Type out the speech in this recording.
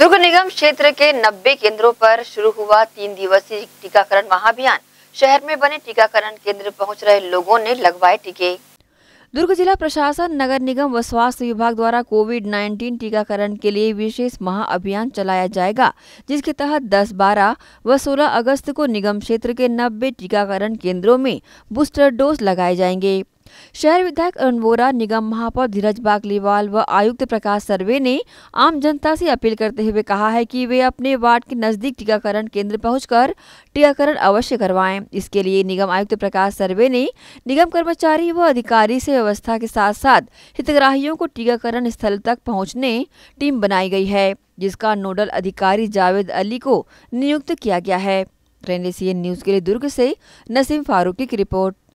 दुर्ग निगम क्षेत्र के 90 केंद्रों पर शुरू हुआ तीन दिवसीय टीकाकरण महाअभियान शहर में बने टीकाकरण केंद्र पहुंच रहे लोगों ने लगवाए टीके दुर्ग जिला प्रशासन नगर निगम व स्वास्थ्य विभाग द्वारा कोविड 19 टीकाकरण के लिए विशेष महाअभियान चलाया जाएगा जिसके तहत 10, 12 व 16 अगस्त को निगम क्षेत्र के 90 टीकाकरण केंद्रों में बूस्टर डोज लगाए जाएंगे शहर विधायक अरुण वोरा निगम महापौर धीरज बागलीवाल व आयुक्त प्रकाश सर्वे ने आम जनता से अपील करते हुए कहा है कि वे अपने वार्ड के नजदीक टीकाकरण केंद्र पहुंचकर टीकाकरण अवश्य करवाएं इसके लिए निगम आयुक्त प्रकाश सर्वे ने निगम कर्मचारी व अधिकारी से व्यवस्था के साथ साथ हितग्राहियों को टीकाकरण स्थल तक पहुँचने टीम बनाई गई है जिसका नोडल अधिकारी जावेद अली को नियुक्त किया गया है न्यूज़ के लिए दुर्ग से नसीम फारूकी की रिपोर्ट